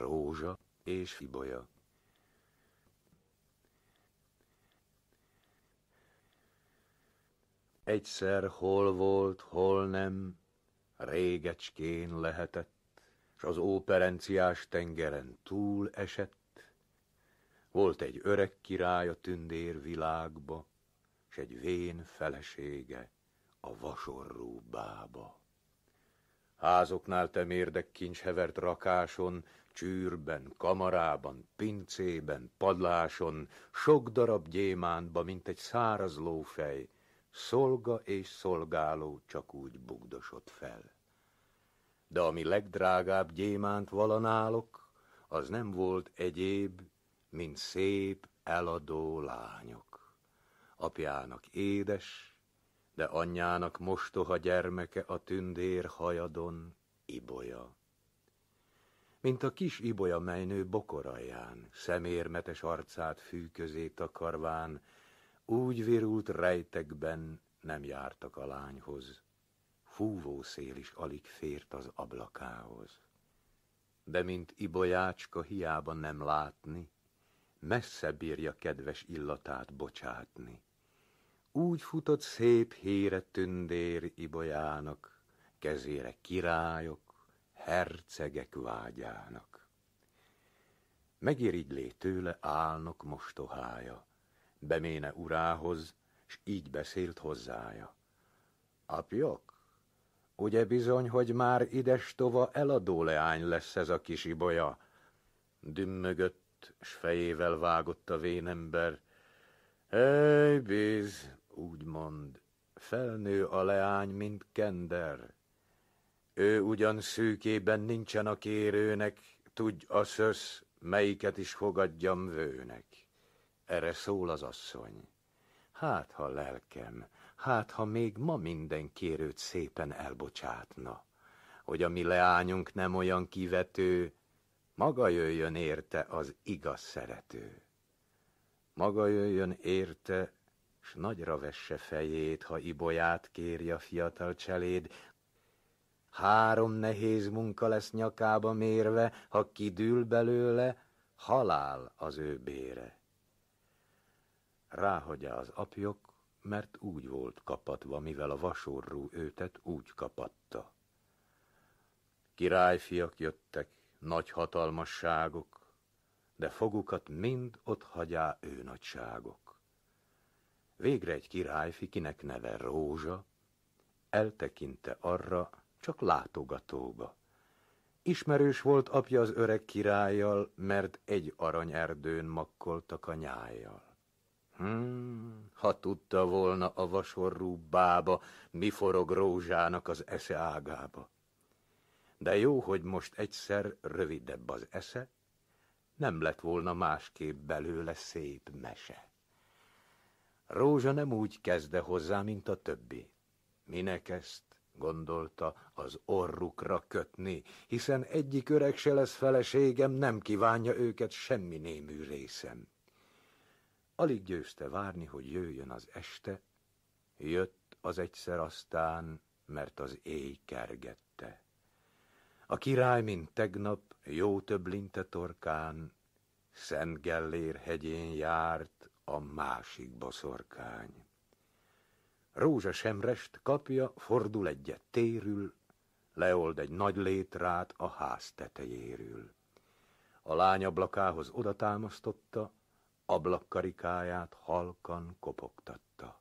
rózsa és fibolya. Egyszer hol volt, hol nem, régecskén lehetett, s az óperenciás tengeren túl esett. Volt egy öreg király a tündér világba, s egy vén felesége a vasorrú bába. Házoknál temérdek kincs hevert rakáson, Csűrben, kamarában, pincében, padláson, sok darab gyémántba, mint egy száraz lófej, szolga és szolgáló csak úgy bugdosott fel. De ami legdrágább gyémánt valanálok, az nem volt egyéb, mint szép, eladó lányok. Apjának édes, de anyjának mostoha gyermeke a tündér hajadon, ibolya mint a kis ibolya melynő bokoraján, szemérmetes arcát fű közé takarván, úgy virult rejtekben nem jártak a lányhoz. Fúvó szél is alig fért az ablakához. De mint ibolyácska hiába nem látni, messze bírja kedves illatát bocsátni. Úgy futott szép híre tündér ibolyának, kezére királyok, hercegek vágyának. Megirigylé tőle álnok mostohája, beméne urához, s így beszélt hozzája. Apjok, ugye bizony, hogy már idestova eladó leány lesz ez a kis ibolya. Dümmögött, s fejével vágott a vénember. Ej, bíz, úgy mond, felnő a leány, mint kender. Ő ugyan szűkében nincsen a kérőnek, tudj a szösz, melyiket is fogadjam vőnek. Erre szól az asszony. Hát, ha lelkem, hát, ha még ma minden kérőt szépen elbocsátna, hogy a mi leányunk nem olyan kivető, maga jöjjön érte az igaz szerető. Maga jöjjön érte, s nagyra vesse fejét, ha ibolyát kérje a fiatal cseléd, Három nehéz munka lesz nyakába mérve, ha kidül belőle, halál az ő bére. Ráhagyja az apjok, mert úgy volt kapatva, mivel a vasorrú őtet úgy kapatta. Királyfiak jöttek, nagy hatalmasságok, de fogukat mind ott hagyá ő nagyságok. Végre egy királyfi, kinek neve Rózsa, eltekinte arra, csak látogatóba. Ismerős volt apja az öreg királlyal, mert egy aranyerdőn makkoltak a nyájjal. Hmm, ha tudta volna a vasorrú bába, mi forog rózsának az esze ágába. De jó, hogy most egyszer rövidebb az esze, nem lett volna másképp belőle szép mese. Rózsa nem úgy kezde hozzá, mint a többi. Minek ezt gondolta az orrukra kötni, hiszen egyik öreg se lesz feleségem, nem kívánja őket semmi némű részem. Alig győzte várni, hogy jöjjön az este, jött az egyszer aztán, mert az éj kergette. A király, mint tegnap, jó több linte torkán, Szent Gellér hegyén járt a másik boszorkány semrest kapja, fordul egyet térül, leold egy nagy létrát a ház tetejéről. A lány ablakához odatámasztotta, ablakkarikáját halkan kopogtatta.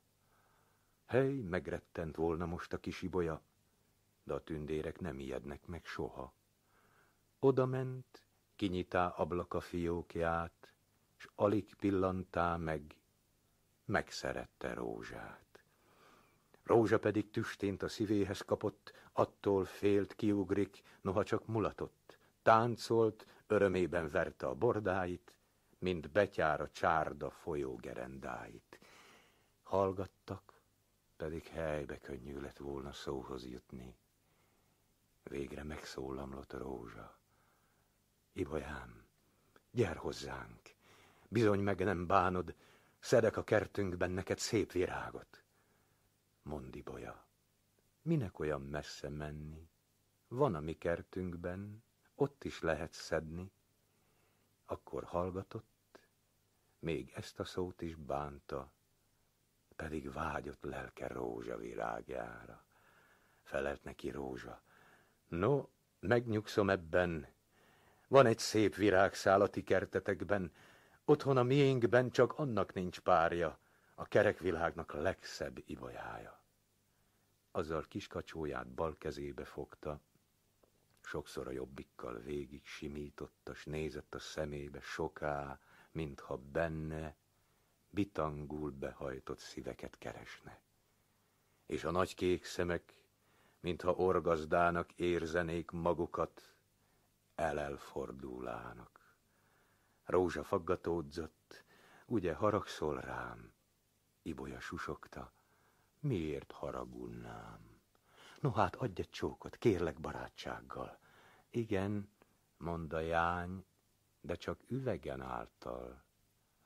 Hely, megrettent volna most a kis ibolya, de a tündérek nem ijednek meg soha. Oda ment, kinyitá ablaka fiókját, s alig pillantá meg, megszerette rózsát. Rózsa pedig tüstént a szívéhez kapott, attól félt kiugrik, noha csak mulatott. Táncolt, örömében verte a bordáit, mint a csárda folyó gerendáit. Hallgattak, pedig helybe könnyű lett volna szóhoz jutni. Végre megszólamlott rózsa. Ibolyám, gyer hozzánk! Bizony meg nem bánod, szedek a kertünkben neked szép virágot mondi mondibolya. Minek olyan messze menni? Van a mi kertünkben, ott is lehet szedni. Akkor hallgatott, még ezt a szót is bánta, pedig vágyott lelke rózsa virágjára. Felelt neki rózsa. No, megnyugszom ebben, van egy szép virágszál a ti kertetekben, otthon a miénkben csak annak nincs párja, a kerekvilágnak legszebb ibolyája azzal kiskacsóját bal kezébe fogta, sokszor a jobbikkal végig simította, s nézett a szemébe soká, mintha benne bitangul behajtott szíveket keresne. És a nagy kék szemek, mintha orgazdának érzenék magukat, elelfordulának. Rózsa faggatódzott, ugye haragszol rám? Ibolya susogta, Miért haragulnám? No hát, adj egy csókot, kérlek barátsággal. Igen, a Jány, de csak üvegen által.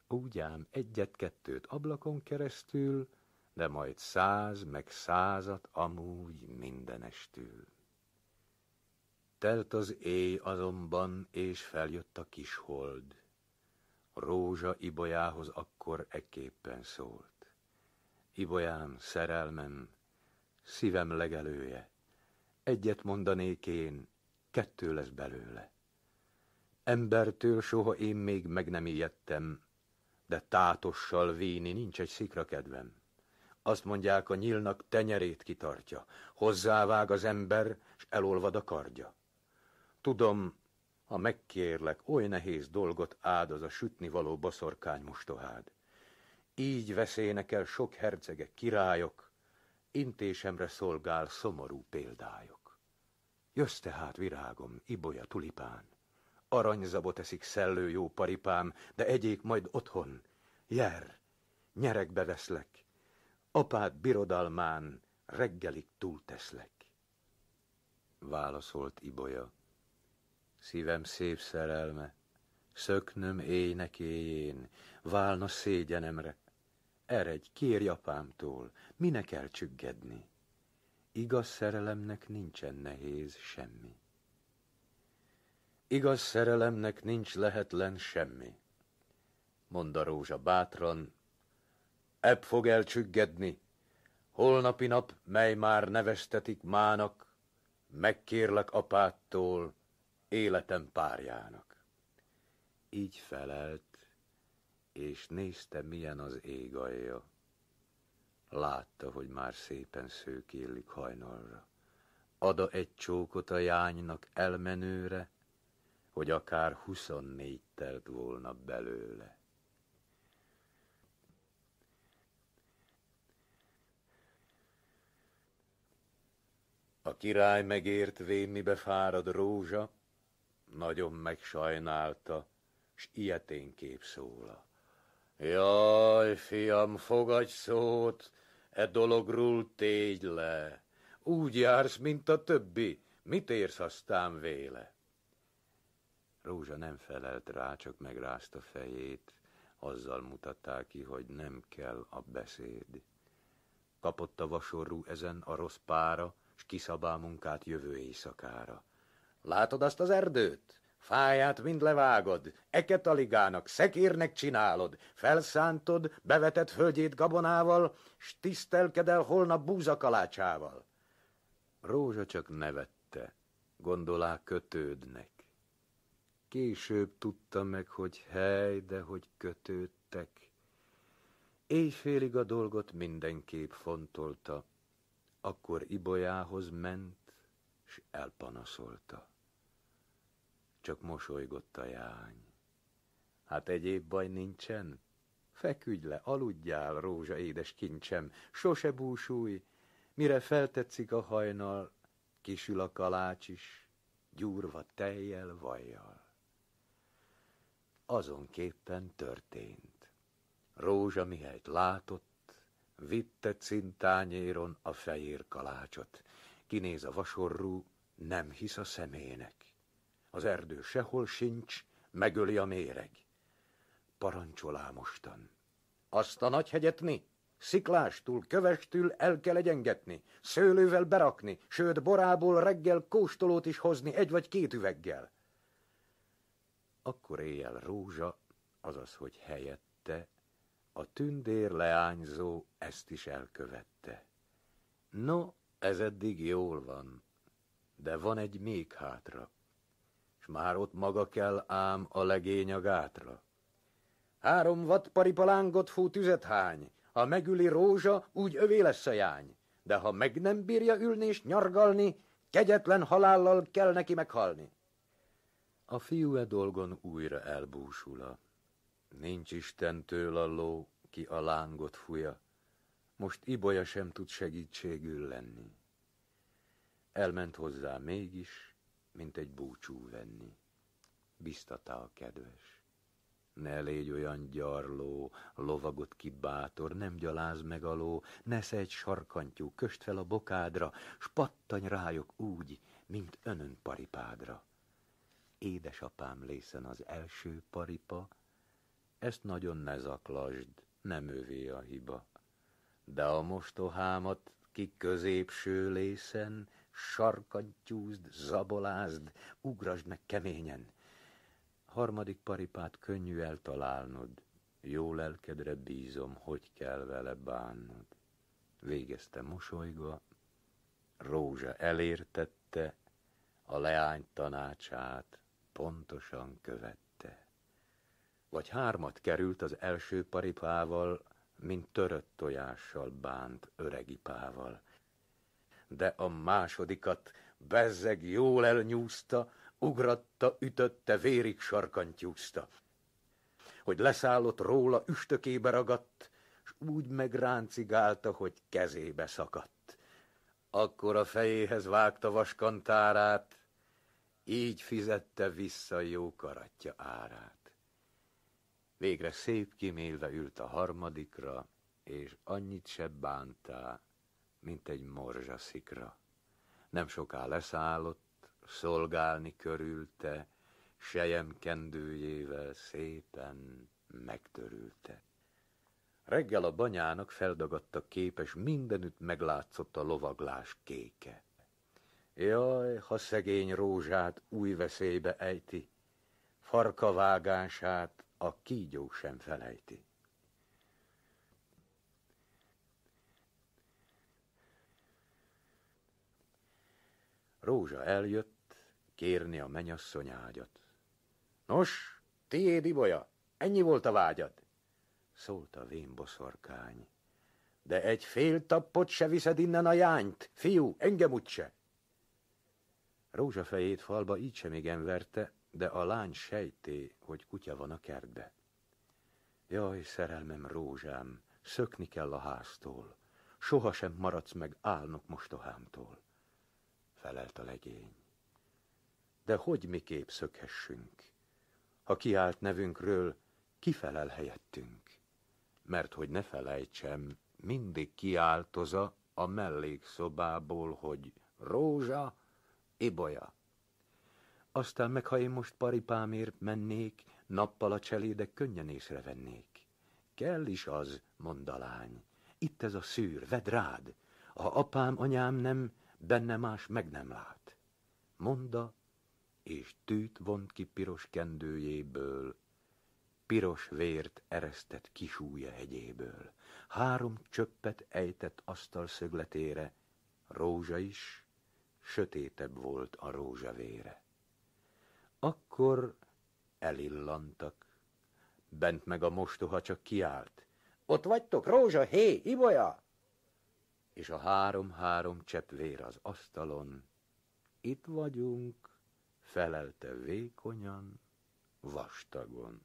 Úgy ám egyet-kettőt ablakon keresztül, de majd száz meg százat amúgy mindenestül. Telt az éj azonban, és feljött a kishold. Rózsa ibolyához akkor eképpen szólt. Ibolyám, szerelmem, szívem legelője, egyet mondanék én, kettő lesz belőle. Embertől soha én még meg nem ijedtem, de tátossal véni nincs egy szikra kedvem. Azt mondják, a nyílnak tenyerét kitartja, hozzávág az ember, s elolvad a kardja. Tudom, ha megkérlek, oly nehéz dolgot áldoz a sütni való baszorkány mostohád. Így veszélynek el sok hercegek, királyok, intésemre szolgál szomorú példájok. Jössz tehát, virágom, ibolya tulipán, aranyzabot eszik szellő jó paripám, de egyék majd otthon, jár, nyerekbe veszlek, apád birodalmán reggelig túlteszlek. Válaszolt Ibolya, szívem szép szerelme, szöknöm éjnek éjén, válna szégyenemre, Eredj, kérj apámtól, minek elcsüggedni? Igaz szerelemnek nincsen nehéz semmi. Igaz szerelemnek nincs lehetlen semmi, mondta Rózsa bátran. Ebb fog elcsüggedni, holnapi nap, mely már neveztetik mának, megkérlek apától, életem párjának. Így felelt és nézte, milyen az ég alja. Látta, hogy már szépen szőkélik hajnalra. Ada egy csókot a jánynak elmenőre, hogy akár huszonnégy telt volna belőle. A király megért vémibe fárad rózsa, nagyon megsajnálta, s ilyeténképp szóla. Jaj, fiam, fogadj szót, e dologról tégy le. Úgy jársz, mint a többi, mit érsz aztán véle? Rózsa nem felelt rá, csak megrázta fejét, azzal mutatta ki, hogy nem kell a beszéd. Kapott a vasorú ezen a rossz pára, s kiszabál munkát jövő éjszakára. Látod azt az erdőt? Fáját mind levágod, eketaligának, szekérnek csinálod, felszántod, bevetett hölgyét gabonával, s tisztelkedel holnap búzakalácsával. Rózsa csak nevette, gondolá kötődnek. Később tudta meg, hogy hely, de hogy kötődtek. Éjfélig a dolgot mindenképp fontolta, akkor Ibolyához ment, s elpanaszolta csak mosolygott a jány. Hát egyéb baj nincsen? Feküdj le, aludjál, rózsa édes kincsem, sose búsulj, mire feltetszik a hajnal, kisül a kalács is, gyúrva tejjel, vajjal. Azonképpen történt. Rózsa mihelyt látott, vitte cintányéron a fehér kalácsot. Kinéz a vasorrú, nem hisz a szemének az erdő sehol sincs, megöli a méreg. Parancsolá mostan. Azt a nagy hegyet mi? Sziklástul, kövestül el kell egyengetni, szőlővel berakni, sőt borából reggel kóstolót is hozni egy vagy két üveggel. Akkor éjjel Rózsa, azaz, hogy helyette, a tündér leányzó ezt is elkövette. No, ez eddig jól van, de van egy még hátra s már ott maga kell ám a legény a gátra. Három vad paripalángot fú tüzet hány, ha megüli rózsa, úgy övé lesz a jány, de ha meg nem bírja ülni és nyargalni, kegyetlen halállal kell neki meghalni. A fiú e dolgon újra elbúsula. Nincs Istentől a ló, ki a lángot fúja, most Ibolya sem tud segítségül lenni. Elment hozzá mégis, mint egy búcsú venni. Biztatá a kedves. Ne légy olyan gyarló, lovagot ki bátor, nem gyaláz meg aló, ne szedj sarkantyú, köst fel a bokádra, s pattany rájok úgy, mint önön paripádra. Édesapám lészen az első paripa, ezt nagyon ne zaklasd, nem övé a hiba. De a mostohámat ki középső lészen, sarkantyúzd, zabolázd, ugrasd meg keményen. Harmadik paripát könnyű eltalálnod, jó lelkedre bízom, hogy kell vele bánnod. Végezte mosolygva, Rózsa elértette, a leány tanácsát pontosan követte. Vagy hármat került az első paripával, mint törött tojással bánt öregipával de a másodikat bezzeg jól elnyúzta, ugratta, ütötte, vérig sarkantyúzta. Hogy leszállott róla, üstökébe ragadt, s úgy megráncigálta, hogy kezébe szakadt. Akkor a fejéhez vágta vaskantárát, így fizette vissza jó karatja árát. Végre szép kimélve ült a harmadikra, és annyit se bántá, mint egy morzsaszikra. Nem soká leszállott, szolgálni körülte, sejem kendőjével szépen megtörülte. Reggel a banyának feldagadta képes, mindenütt meglátszott a lovaglás kéke. Jaj, ha szegény rózsát új veszélybe ejti, farkavágását a kígyó sem felejti. Rózsa eljött kérni a mennyasszony ágyat. Nos, tiéd, Ibolya, ennyi volt a vágyad, szólt a vén boszorkány. De egy fél tappot se viszed innen a jányt, fiú, engem úgyse. Rózsa fejét falba így sem igen verte, de a lány sejté, hogy kutya van a kertbe. Jaj, szerelmem, rózsám, szökni kell a háztól, sohasem maradsz meg álnok mostohámtól felelt a legény. De hogy kép szökhessünk? Ha kiált nevünkről, kifelel helyettünk? Mert hogy ne felejtsem, mindig kiáltoza a mellékszobából, hogy rózsa, ibolya. Aztán meg, ha én most paripámért mennék, nappal a cselédek könnyen észrevennék. Kell is az, mond a lány. Itt ez a szűr, vedd rád. Ha apám, anyám nem, benne más meg nem lát. Monda, és tűt vont ki piros kendőjéből, piros vért eresztett kisúja hegyéből. Három csöppet ejtett asztal szögletére, rózsa is, sötétebb volt a rózsavére. Akkor elillantak, bent meg a mostoha csak kiált. Ott vagytok, rózsa, hé, ibolya! és a három-három csepp vér az asztalon. Itt vagyunk, felelte vékonyan, vastagon.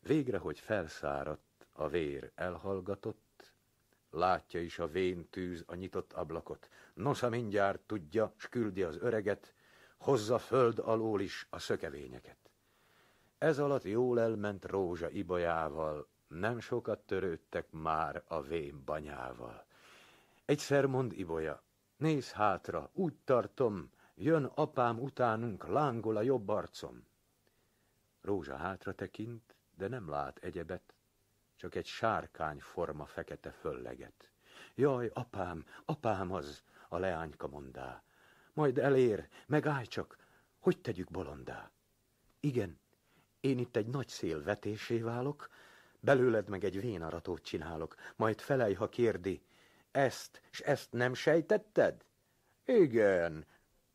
Végre, hogy felszáradt, a vér elhallgatott, látja is a vén tűz a nyitott ablakot. Nosza mindjárt tudja, s küldi az öreget, hozza föld alól is a szökevényeket. Ez alatt jól elment rózsa ibajával, nem sokat törődtek már a vén banyával. Egyszer mond Ibolya, néz hátra, úgy tartom, jön apám utánunk, lángol a jobb arcom. Rózsa hátra tekint, de nem lát egyebet, csak egy sárkány forma fekete fölleget. Jaj, apám, apám az, a leányka mondá. Majd elér, megállj csak, hogy tegyük bolondá. Igen, én itt egy nagy szél vetésé válok, belőled meg egy vénaratót csinálok, majd felej, ha kérdi, ezt és ezt nem sejtetted? Igen,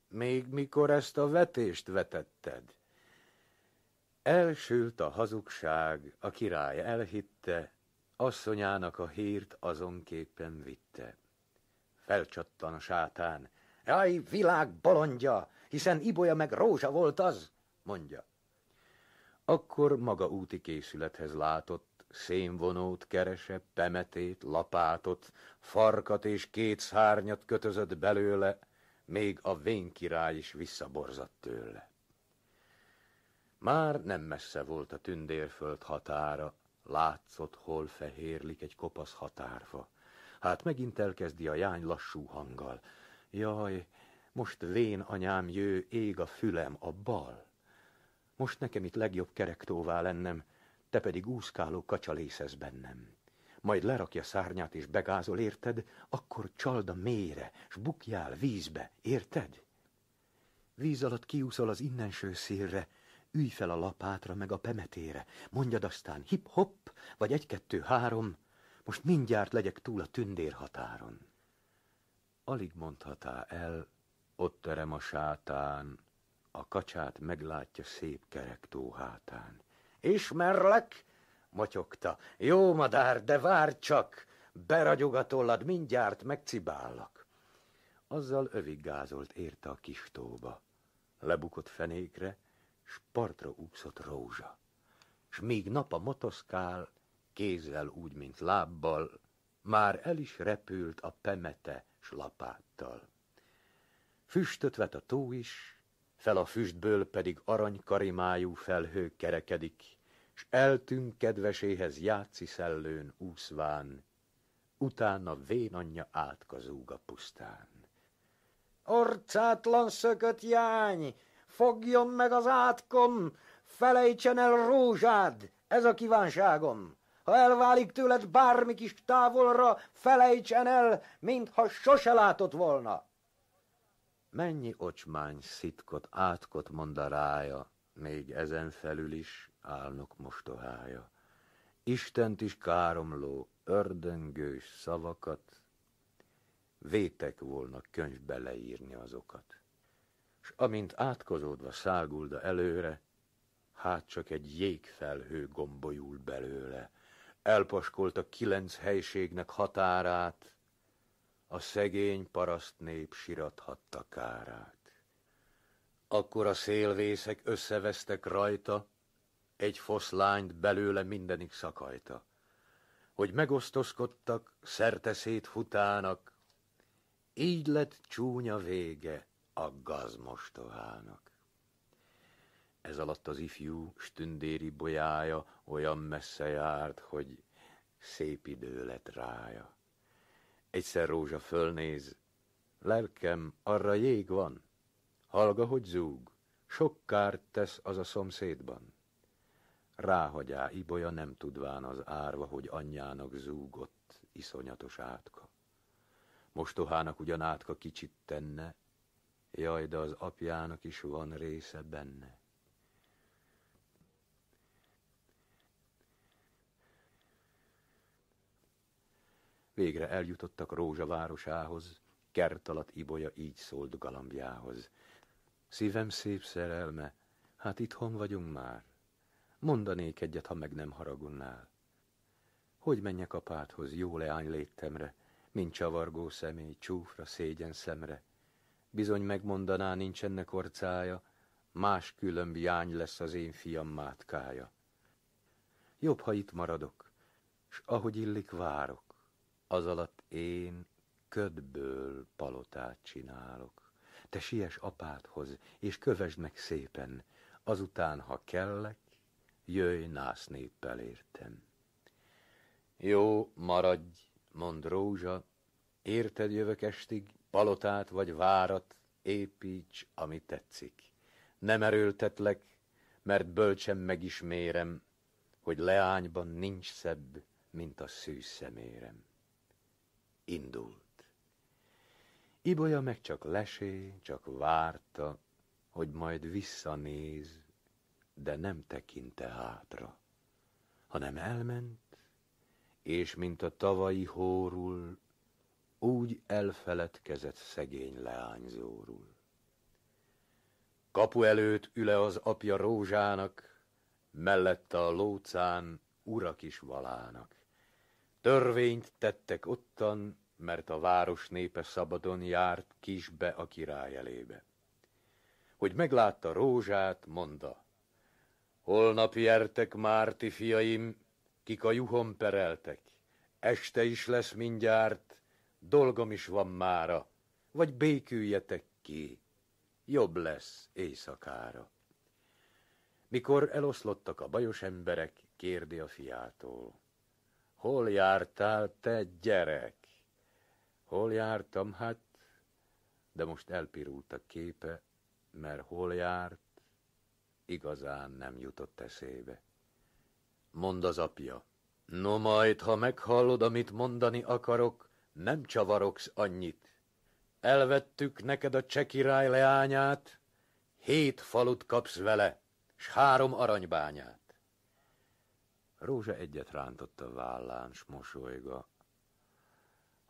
még mikor ezt a vetést vetetted. Elsült a hazugság, a király elhitte, asszonyának a hírt azonképpen vitte. Felcsattan a sátán. Jaj, világ bolondja, hiszen Ibolya meg Rózsa volt az, mondja. Akkor maga úti készülethez látott, Szénvonót, kerese, pemetét, lapátot, farkat és két szárnyat kötözött belőle, még a vénkirály is visszaborzott tőle. Már nem messze volt a tündérföld határa, látszott, hol fehérlik egy kopasz határfa. Hát megint elkezdi a jány lassú hanggal. Jaj, most vén anyám jő, ég a fülem, a bal. Most nekem itt legjobb kerektóvá lennem, te pedig úszkáló kacsa lészesz bennem. Majd lerakja szárnyát és begázol, érted? Akkor csald a mélyre, s bukjál vízbe, érted? Víz alatt kiúszol az innenső szélre, ülj fel a lapátra meg a pemetére, mondjad aztán hip-hopp, vagy egy-kettő-három, most mindjárt legyek túl a tündér határon. Alig mondhatá el, ott terem a sátán, a kacsát meglátja szép kerek tó hátán. Ismerlek? motyogta. Jó madár, de várj csak! Beragyog a tollad, mindjárt megcibállak. Azzal övig gázolt érte a kis tóba. Lebukott fenékre, s partra úszott rózsa. S míg nap a motoszkál, kézzel úgy, mint lábbal, már el is repült a pemete s lapáttal. Füstöt vet a tó is, fel a füstből pedig aranykarimájú felhő kerekedik, s eltűn kedveséhez játszi szellőn úszván, utána vénanyja átkazúg a pusztán. Orcátlan szökött jány, fogjon meg az átkom, felejtsen el rózsád, ez a kívánságom. Ha elválik tőled bármi kis távolra, felejtsen el, mintha sose látott volna. Mennyi ocsmány szitkot, átkot mond a rája, még ezen felül is álnok mostohája. Istent is káromló, ördöngős szavakat, vétek volna könyvbe leírni azokat. S amint átkozódva szágulda előre, hát csak egy jégfelhő gombolyul belőle, elpaskolt a kilenc helységnek határát, a szegény nép sirathatta kárát. Akkor a szélvészek összevesztek rajta, egy foszlányt belőle mindenik szakajta, hogy megosztozkodtak, szerteszét futának, így lett csúnya vége a gazmostohának. Ez alatt az ifjú stündéri bolyája olyan messze járt, hogy szép idő lett rája. Egyszer Rózsa fölnéz, lelkem, arra jég van, hallga, hogy zúg, sok kárt tesz az a szomszédban. Ráhagyá Ibolya nem tudván az árva, hogy anyjának zúgott iszonyatos átka. Mostohának ugyan átka kicsit tenne, jaj, de az apjának is van része benne. Végre eljutottak Rózsa városához, kert alatt Ibolya így szólt galambjához. Szívem szép szerelme, hát itthon vagyunk már. Mondanék egyet, ha meg nem haragunnál. Hogy menjek apádhoz, jó leány léttemre, mint csavargó személy, csúfra, szégyen szemre. Bizony megmondaná, nincs ennek orcája, más különb jány lesz az én fiam mátkája. Jobb, ha itt maradok, s ahogy illik várok, az alatt én ködből palotát csinálok. Te siess apádhoz, és kövesd meg szépen, azután, ha kellek, jöjj nász néppel értem. Jó, maradj, mond Rózsa, érted jövök estig, palotát vagy várat, építs, ami tetszik. Nem erőltetlek, mert bölcsem megismérem, hogy leányban nincs szebb, mint a szűz szemérem indult. Ibolya meg csak lesé, csak várta, hogy majd visszanéz, de nem tekinte hátra, hanem elment, és mint a tavalyi hórul, úgy elfeledkezett szegény leányzórul. Kapu előtt üle az apja rózsának, mellette a lócán urak is valának. Törvényt tettek ottan, mert a város népe szabadon járt kisbe a király elébe. Hogy meglátta rózsát, monda, holnap jertek márti fiaim, kik a juhon pereltek, este is lesz mindjárt, dolgom is van mára, vagy béküljetek ki, jobb lesz éjszakára. Mikor eloszlottak a bajos emberek, kérdi a fiától. Hol jártál, te gyerek? Hol jártam hát? De most elpirult a képe, mert hol járt, igazán nem jutott eszébe. Mond az apja, no majd, ha meghallod, amit mondani akarok, nem csavaroksz annyit. Elvettük neked a csekirály leányát, hét falut kapsz vele, s három aranybányát. Rózsa egyet rántott a vállán, s mosolyga,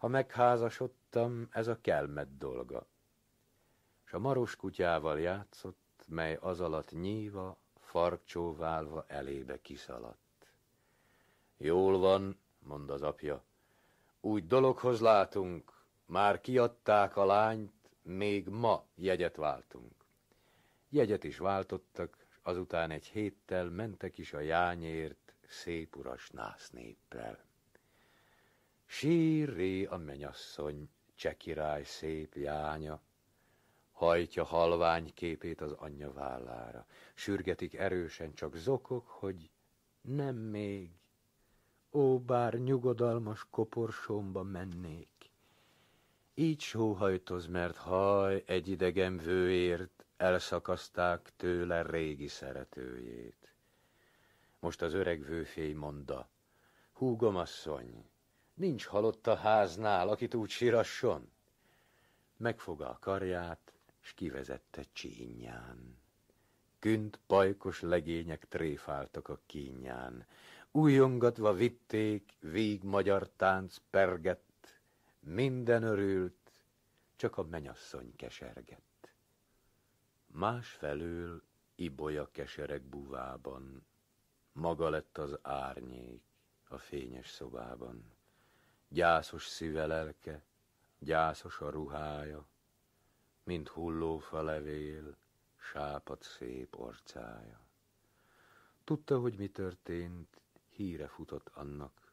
ha megházasodtam, ez a kelmet dolga. S a maros kutyával játszott, mely az alatt nyíva, farkcsóválva elébe kiszaladt. Jól van, mond az apja, úgy dologhoz látunk, már kiadták a lányt, még ma jegyet váltunk. Jegyet is váltottak, azután egy héttel mentek is a jányért szép uras nász néppel. Síré a menyasszony, cseh király szép lánya, hajtja halvány képét az anyja vállára, sürgetik erősen csak zokok, hogy nem még, ó, bár nyugodalmas koporsomba mennék. Így sóhajtoz, mert haj egy idegen vőért elszakaszták tőle régi szeretőjét. Most az öreg vőfély mondta, húgom asszony, Nincs halott a háznál, akit úgy sírasson. Megfoga a karját, s kivezette csínyán. Künt pajkos legények tréfáltak a kínyán. Újongatva vitték, víg magyar tánc pergett, minden örült, csak a menyasszony kesergett. Másfelől ibolya kesereg buvában, maga lett az árnyék a fényes szobában. Gyászos szíve lelke, gyászos a ruhája, mint hullófa levél, sápat szép orcája. Tudta, hogy mi történt, híre futott annak.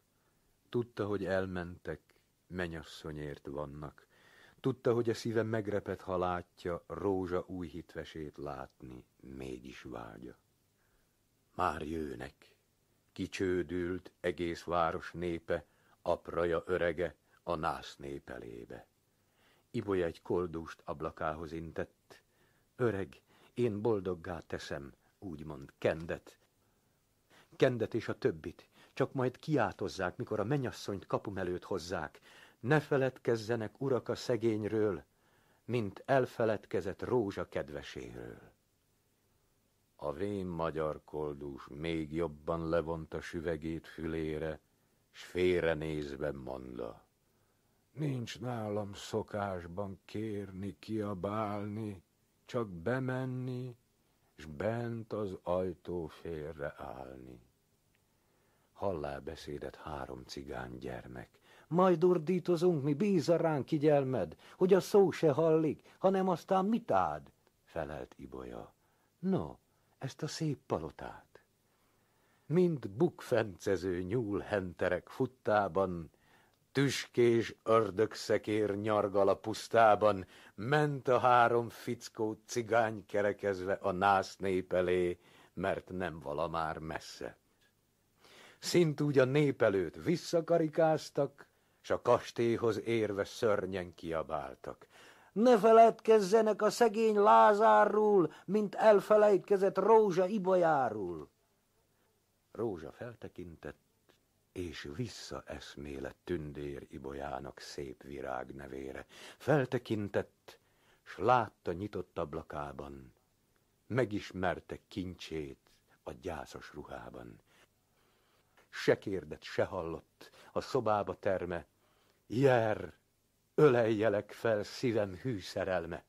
Tudta, hogy elmentek, menyasszonyért vannak. Tudta, hogy a szíve megrepet, ha látja, rózsa új hitvesét látni, mégis vágya. Már jőnek, kicsődült egész város népe, apraja örege a nász népelébe. Ibolya egy koldust ablakához intett. Öreg, én boldoggá teszem, úgymond kendet. Kendet és a többit, csak majd kiátozzák, mikor a menyasszonyt kapum előtt hozzák. Ne feledkezzenek, urak, a szegényről, mint elfeledkezett rózsa kedveséről. A vén magyar koldus még jobban levonta süvegét fülére, s félrenézve mondta. Nincs nálam szokásban kérni, kiabálni, csak bemenni, s bent az ajtó félre állni. Hallá beszédet három cigány gyermek. Majd ordítozunk mi, bíza ránk kigyelmed, hogy a szó se hallik, hanem aztán mit ád? Felelt Ibolya. No, ezt a szép palotát mint bukfencező nyúlhenterek futtában, tüskés ördögszekér nyargal a pusztában, ment a három fickó cigány kerekezve a nász népelé, mert nem vala már messze. Szint úgy a népelőt visszakarikáztak, s a kastélyhoz érve szörnyen kiabáltak. Ne feledkezzenek a szegény Lázárról, mint elfelejtkezett rózsa ibolyáról! Rózsa feltekintett, és visszaeszmélet tündér ibolyának szép virág nevére. Feltekintett, s látta nyitott ablakában, megismerte kincsét a gyászos ruhában. Se kérdett, se hallott, a szobába terme, jár, öleljelek fel szívem hű szerelme,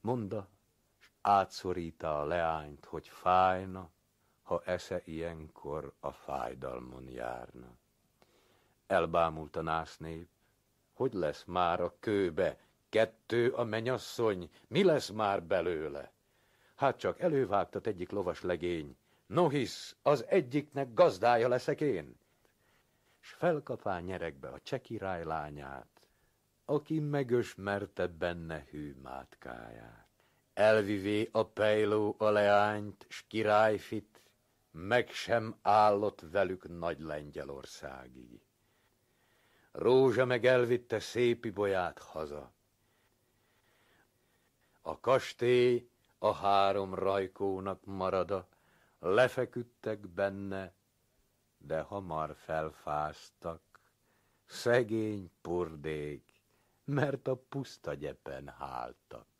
monda, s átszorítá a leányt, hogy fájna, ha esze ilyenkor a fájdalmon járna. Elbámult a násznép, hogy lesz már a kőbe, kettő a menyasszony, mi lesz már belőle? Hát csak elővágtat egyik lovas legény, no hisz, az egyiknek gazdája leszek én. S felkapá nyerekbe a cseki király lányát, aki megösmerte benne hű mátkáját. Elvivé a pejló a leányt, s királyfit meg sem állott velük nagy Lengyelországig. Rózsa meg elvitte szépi bolyát haza. A kastély a három rajkónak marada, lefeküdtek benne, de hamar felfáztak. Szegény purdék, mert a puszta gyepen háltak.